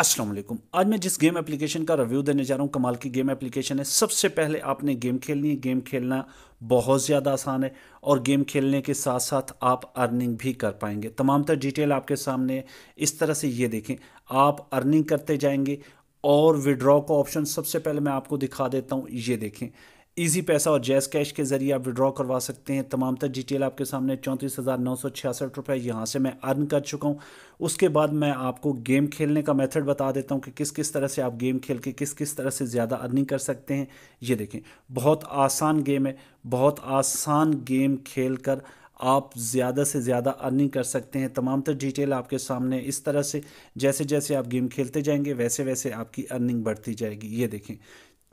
अस्सलाम वालेकुम आज मैं जिस गेम एप्लीकेशन का रिव्यू देने जा रहा हूँ कमाल की गेम एप्लीकेशन है सबसे पहले आपने गेम खेलनी है गेम खेलना बहुत ज़्यादा आसान है और गेम खेलने के साथ साथ आप अर्निंग भी कर पाएंगे तमाम तर डिटेल आपके सामने है इस तरह से ये देखें आप अर्निंग करते जाएंगे और विड्रॉ का ऑप्शन सबसे पहले मैं आपको दिखा देता हूँ ये देखें ईजी पैसा और जैस कैश के ज़रिए आप विड्रॉ करवा सकते हैं तमाम तर डिटेल आपके सामने चौंतीस हज़ार नौ सौ छियासठ रुपये यहाँ से मैं अर्न कर चुका हूँ उसके बाद मैं आपको गेम खेलने का मेथड बता देता हूँ कि किस किस तरह से आप गेम खेल के किस किस तरह से ज़्यादा अर्निंग कर सकते हैं ये देखें बहुत आसान गेम है बहुत आसान गेम खेल कर आप ज़्यादा से ज़्यादा अर्निंग कर सकते हैं तमाम तर डिटेल आपके सामने इस तरह से जैसे जैसे आप गेम खेलते जाएंगे वैसे वैसे आपकी अर्निंग बढ़ती जाएगी ये देखें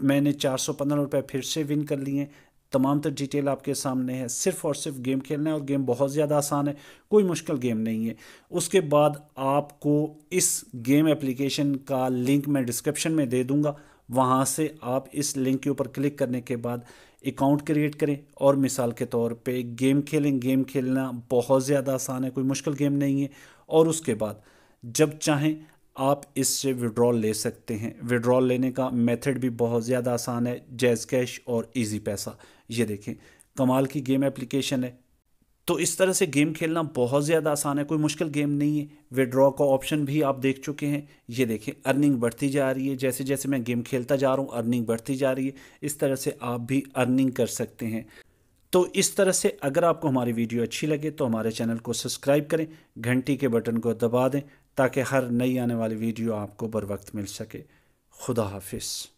मैंने चार सौ पंद्रह रुपये फिर से विन कर लिए तमाम तर डिटेल आपके सामने है सिर्फ और सिर्फ गेम खेलना है और गेम बहुत ज़्यादा आसान है कोई मुश्किल गेम नहीं है उसके बाद आपको इस गेम एप्लीकेशन का लिंक मैं डिस्क्रिप्शन में दे दूँगा वहाँ से आप इस लिंक के ऊपर क्लिक करने के बाद अकाउंट क्रिएट करें और मिसाल के तौर पे गेम खेलें गेम खेलना बहुत ज़्यादा आसान है कोई मुश्किल गेम नहीं है और उसके बाद जब चाहें आप इससे विड्रॉल ले सकते हैं विड्रॉल लेने का मेथड भी बहुत ज़्यादा आसान है जैज़ कैश और इजी पैसा ये देखें कमाल की गेम एप्लीकेशन है तो इस तरह से गेम खेलना बहुत ज़्यादा आसान है कोई मुश्किल गेम नहीं है विड्रॉ का ऑप्शन भी आप देख चुके हैं ये देखें अर्निंग बढ़ती जा रही है जैसे जैसे मैं गेम खेलता जा रहा हूँ अर्निंग बढ़ती जा रही है इस तरह से आप भी अर्निंग कर सकते हैं तो इस तरह से अगर आपको हमारी वीडियो अच्छी लगे तो हमारे चैनल को सब्सक्राइब करें घंटी के बटन को दबा दें ताकि हर नई आने वाली वीडियो आपको बर वक्त मिल सके खुदा हाफिज़